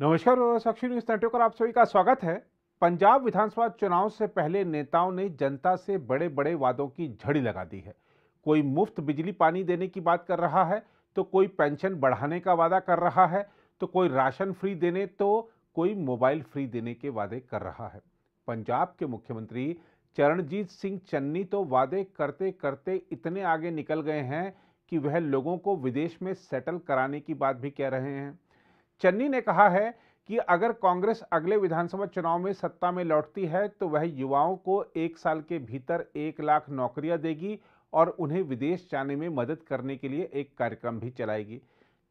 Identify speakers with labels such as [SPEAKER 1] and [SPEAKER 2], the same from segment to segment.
[SPEAKER 1] नमस्कार साक्षी news network पर आप सभी का स्वागत है पंजाब विधानसभा चुनाव से पहले नेताओं ने जनता से बड़े बड़े वादों की झड़ी लगा दी है कोई मुफ्त बिजली पानी देने की बात कर रहा है तो कोई पेंशन बढ़ाने का वादा कर रहा है तो कोई राशन फ्री देने तो कोई मोबाइल फ्री देने के वादे कर रहा है पंजाब के मुख्यमंत्री चरणजीत सिंह चन्नी तो वादे करते करते इतने आगे निकल गए हैं कि वह लोगों को विदेश में सेटल कराने की बात भी कह रहे हैं चन्नी ने कहा है कि अगर कांग्रेस अगले विधानसभा चुनाव में सत्ता में लौटती है तो वह युवाओं को एक साल के भीतर एक लाख नौकरियां देगी और उन्हें विदेश जाने में मदद करने के लिए एक कार्यक्रम भी चलाएगी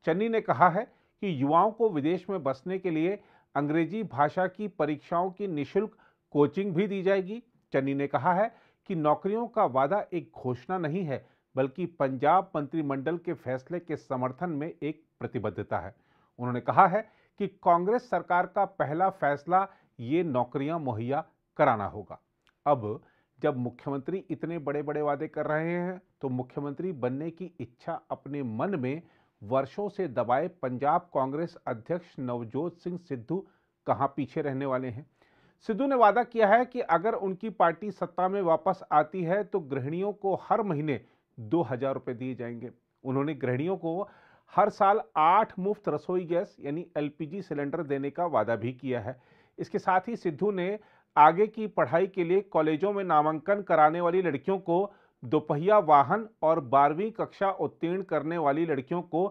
[SPEAKER 1] चन्नी ने कहा है कि युवाओं को विदेश में बसने के लिए अंग्रेजी भाषा की परीक्षाओं की निःशुल्क कोचिंग भी दी जाएगी चन्नी ने कहा है कि नौकरियों का वादा एक घोषणा नहीं है बल्कि पंजाब मंत्रिमंडल के फैसले के समर्थन में एक प्रतिबद्धता है उन्होंने कहा है कि कांग्रेस सरकार का पहला फैसला ये नौकरियां मुहैया कराना होगा अब जब मुख्यमंत्री इतने बड़े बड़े वादे कर रहे हैं तो मुख्यमंत्री बनने की इच्छा अपने मन में वर्षों से दबाए पंजाब कांग्रेस अध्यक्ष नवजोत सिंह सिद्धू कहाँ पीछे रहने वाले हैं सिद्धू ने वादा किया है कि अगर उनकी पार्टी सत्ता में वापस आती है तो गृहणियों को हर महीने दो हजार रुपये दिए जाएंगे उन्होंने गृहणियों को हर साल आठ मुफ्त रसोई गैस यानी एलपीजी सिलेंडर देने का वादा भी किया है इसके साथ ही सिद्धू ने आगे की पढ़ाई के लिए कॉलेजों में नामांकन कराने वाली लड़कियों को दोपहिया वाहन और बारहवीं कक्षा उत्तीर्ण करने वाली लड़कियों को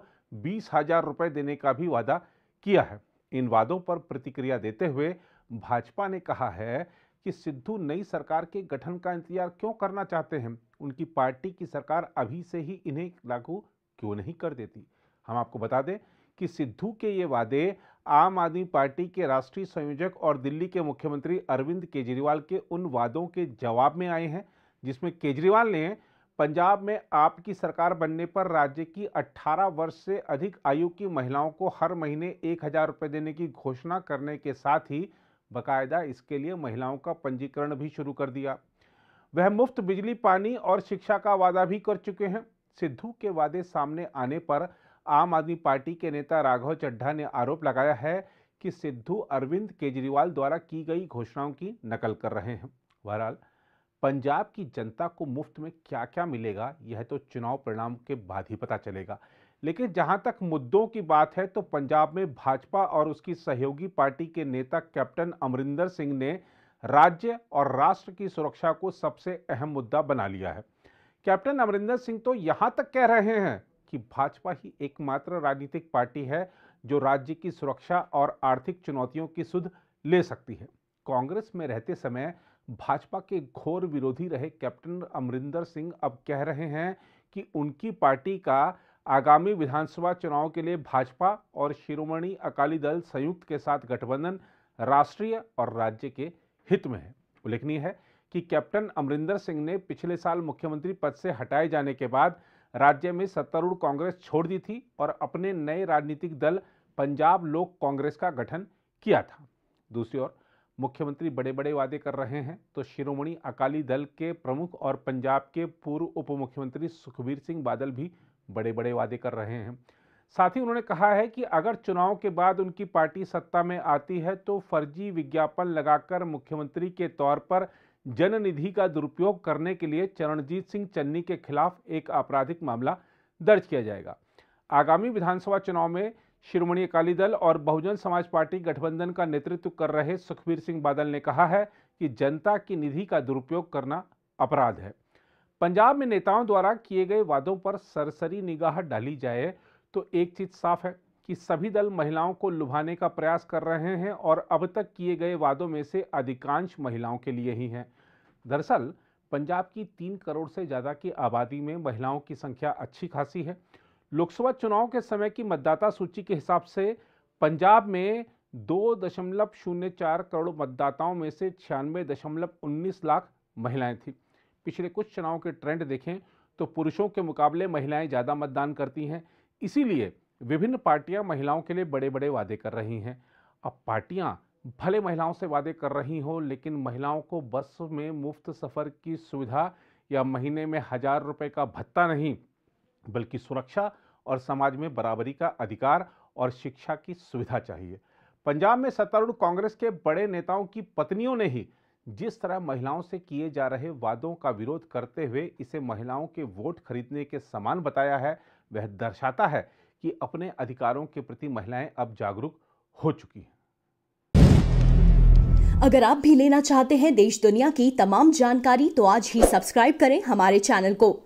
[SPEAKER 1] बीस हजार रुपये देने का भी वादा किया है इन वादों पर प्रतिक्रिया देते हुए भाजपा ने कहा है कि सिद्धू नई सरकार के गठन का इंतजार क्यों करना चाहते हैं उनकी पार्टी की सरकार अभी से ही इन्हें लागू क्यों नहीं कर देती हम आपको बता दें कि सिद्धू के ये वादे आम आदमी पार्टी के राष्ट्रीय संयोजक और दिल्ली के मुख्यमंत्री अरविंद केजरीवाल के उन वादों के जवाब में आए हैं जिसमें केजरीवाल ने पंजाब में आपकी सरकार बनने पर राज्य की 18 वर्ष से अधिक आयु की महिलाओं को हर महीने एक हज़ार रुपये देने की घोषणा करने के साथ ही बकायदा इसके लिए महिलाओं का पंजीकरण भी शुरू कर दिया वह मुफ्त बिजली पानी और शिक्षा का वादा भी कर चुके हैं सिद्धू के वादे सामने आने पर आम आदमी पार्टी के नेता राघव चड्ढा ने आरोप लगाया है कि सिद्धू अरविंद केजरीवाल द्वारा की गई घोषणाओं की नकल कर रहे हैं बहरहाल पंजाब की जनता को मुफ्त में क्या क्या मिलेगा यह तो चुनाव परिणाम के बाद ही पता चलेगा लेकिन जहां तक मुद्दों की बात है तो पंजाब में भाजपा और उसकी सहयोगी पार्टी के नेता कैप्टन अमरिंदर सिंह ने राज्य और राष्ट्र की सुरक्षा को सबसे अहम मुद्दा बना लिया है कैप्टन अमरिंदर सिंह तो यहां तक कह रहे हैं कि भाजपा ही एकमात्र राजनीतिक पार्टी है जो राज्य की सुरक्षा और आर्थिक चुनौतियों की सुध ले सकती है कांग्रेस में रहते समय भाजपा के घोर विरोधी रहे कैप्टन अमरिंदर सिंह अब कह रहे हैं कि उनकी पार्टी का आगामी विधानसभा चुनाव के लिए भाजपा और शिरोमणि अकाली दल संयुक्त के साथ गठबंधन राष्ट्रीय और राज्य के हित में है उल्लेखनीय है कि कैप्टन अमरिंदर सिंह ने पिछले साल मुख्यमंत्री पद से हटाए जाने के बाद राज्य में सत्तारूढ़ कांग्रेस छोड़ दी थी और अपने नए राजनीतिक दल पंजाब लोक कांग्रेस का गठन किया था दूसरी ओर मुख्यमंत्री बड़े बड़े वादे कर रहे हैं तो शिरोमणि अकाली दल के प्रमुख और पंजाब के पूर्व उप मुख्यमंत्री सुखबीर सिंह बादल भी बड़े बड़े वादे कर रहे हैं साथ ही उन्होंने कहा है कि अगर चुनाव के बाद उनकी पार्टी सत्ता में आती है तो फर्जी विज्ञापन लगाकर मुख्यमंत्री के तौर पर जन निधि का दुरुपयोग करने के लिए चरणजीत सिंह चन्नी के खिलाफ एक आपराधिक मामला दर्ज किया जाएगा आगामी विधानसभा चुनाव में शिरोमणि अकाली दल और बहुजन समाज पार्टी गठबंधन का नेतृत्व कर रहे सुखबीर सिंह बादल ने कहा है कि जनता की निधि का दुरुपयोग करना अपराध है पंजाब में नेताओं द्वारा किए गए वादों पर सरसरी निगाह डाली जाए तो एक चीज साफ है कि सभी दल महिलाओं को लुभाने का प्रयास कर रहे हैं और अब तक किए गए वादों में से अधिकांश महिलाओं के लिए ही हैं दरअसल पंजाब की तीन करोड़ से ज़्यादा की आबादी में महिलाओं की संख्या अच्छी खासी है लोकसभा चुनाव के समय की मतदाता सूची के हिसाब से पंजाब में दो दशमलव शून्य चार करोड़ मतदाताओं में से छियानवे दशमलव उन्नीस लाख महिलाएं थीं पिछले कुछ चुनाव के ट्रेंड देखें तो पुरुषों के मुकाबले महिलाएं ज़्यादा मतदान करती हैं इसीलिए विभिन्न पार्टियां महिलाओं के लिए बड़े बड़े वादे कर रही हैं अब पार्टियां भले महिलाओं से वादे कर रही हों लेकिन महिलाओं को बस में मुफ्त सफ़र की सुविधा या महीने में हज़ार रुपये का भत्ता नहीं बल्कि सुरक्षा और समाज में बराबरी का अधिकार और शिक्षा की सुविधा चाहिए पंजाब में सत्तारूढ़ कांग्रेस के बड़े नेताओं की पत्नियों ने ही जिस तरह महिलाओं से किए जा रहे वादों का विरोध करते हुए इसे महिलाओं के वोट खरीदने के समान बताया है वह दर्शाता है कि अपने अधिकारों के प्रति महिलाएं अब जागरूक हो चुकी हैं अगर आप भी लेना चाहते हैं देश दुनिया की तमाम जानकारी तो आज ही सब्सक्राइब करें हमारे चैनल को